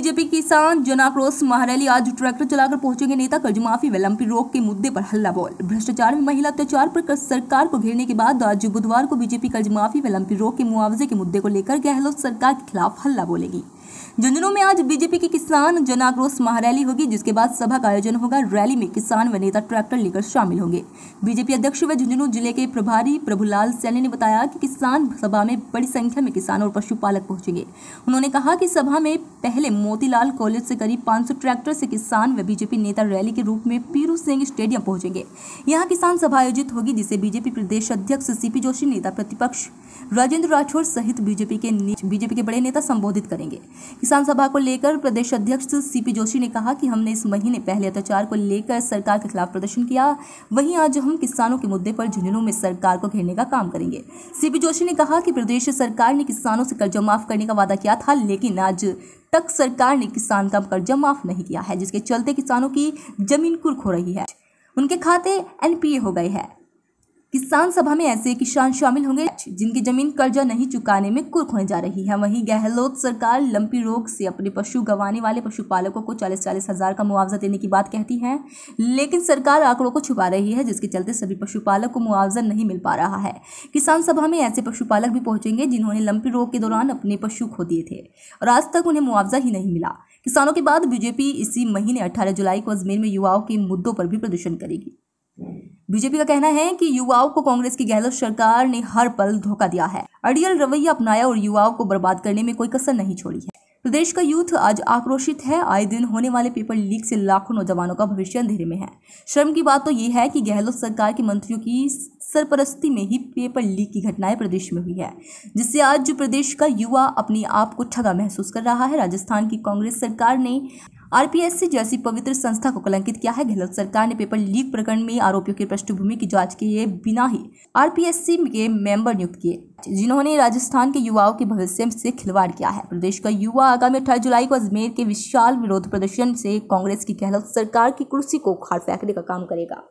BJP किसान जनाक्रोश महारैली आज tractor चलाकर पहुंचेंगे नेता कर्ज माफी व रोक के मुद्दे पर हल्ला बोल भ्रष्टाचार में महिला अत्याचार पर सरकार को घेरने के बाद आज बुधवार को बीजेपी कर्ज माफी व रोक के मुआवजे के मुद्दे को लेकर गहलोत सरकार के खिलाफ हल्ला बोलेगी झुंझुनू में आज बीजेपी की किसान जन आक्रोश महारैली होगी जिसके बाद सभा का आयोजन होगा रैली में किसान व नेता ट्रैक्टर लेकर शामिल होंगे बीजेपी अध्यक्ष व झुंझुनू जिले के प्रभारी प्रभुलाल सैनी ने बताया कि किसान सभा में बड़ी संख्या में किसान और पशुपालक पहुंचेंगे उन्होंने कहा कि सभा में पहले मोतीलाल कॉलेज से करीब पांच ट्रैक्टर से किसान व बीजेपी नेता रैली के रूप में पीरू सिंह स्टेडियम पहुंचेंगे यहाँ किसान सभा आयोजित होगी जिसे बीजेपी प्रदेश अध्यक्ष सीपी जोशी नेता प्रतिपक्ष राजेंद्र राठौर सहित बीजेपी के बीजेपी के बड़े नेता संबोधित करेंगे किसान सभा को लेकर प्रदेश अध्यक्ष सीपी जोशी ने कहा कि हमने इस महीने पहले अत्याचार को लेकर सरकार के खिलाफ प्रदर्शन किया वहीं आज हम किसानों के मुद्दे पर झुंझुनू में सरकार को घेरने का काम करेंगे सीपी जोशी ने कहा कि प्रदेश सरकार ने किसानों से कर्जा माफ करने का वादा किया था लेकिन आज तक सरकार ने किसान का कर्जा माफ नहीं किया है जिसके चलते किसानों की जमीन कुर्क हो रही है उनके खाते एनपीए हो गए हैं किसान सभा में ऐसे किसान शामिल होंगे जिनकी जमीन कर्जा नहीं चुकाने में कुर्क होने जा रही है वहीं गहलोत सरकार लंपी रोग से अपने पशु गंवाने वाले पशुपालकों को चालीस चालीस हजार का मुआवजा देने की बात कहती है लेकिन सरकार आंकड़ों को छुपा रही है जिसके चलते सभी पशुपालक को मुआवजा नहीं मिल पा रहा है किसान सभा में ऐसे पशुपालक भी पहुंचेंगे जिन्होंने लंपी रोग के दौरान अपने पशु खो दिए थे और आज तक उन्हें मुआवजा ही नहीं मिला किसानों के बाद बीजेपी इसी महीने अठारह जुलाई को अजमेर में युवाओं के मुद्दों पर भी प्रदर्शन करेगी बीजेपी का कहना है कि युवाओं को कांग्रेस की गहलोत सरकार ने हर पल धोखा दिया है अड़ियल रवैया अपनाया और युवाओं को बर्बाद करने में कोई कसर नहीं छोड़ी है प्रदेश का यूथ आज आक्रोशित है आए दिन होने वाले पेपर लीक से लाखों नौजवानों का भविष्य अंधेरे में है शर्म की बात तो ये है कि गहलोत सरकार के मंत्रियों की सरपरस्ती में ही पेपर लीक की घटनाएं प्रदेश में हुई है जिससे आज प्रदेश का युवा अपने आप को ठगा महसूस कर रहा है राजस्थान की कांग्रेस सरकार ने आरपीएससी जैसी पवित्र संस्था को कलंकित किया है गहलोत सरकार ने पेपर लीक प्रकरण में आरोपियों की पृष्ठभूमि की जांच किए बिना ही आरपीएससी के मेंबर नियुक्त किए जिन्होंने राजस्थान के युवाओं के भविष्य से खिलवाड़ किया है प्रदेश का युवा आगामी अठारह जुलाई को अजमेर के विशाल विरोध प्रदर्शन से कांग्रेस की गहलोत सरकार की कुर्सी को खाड़ फेंकने का काम करेगा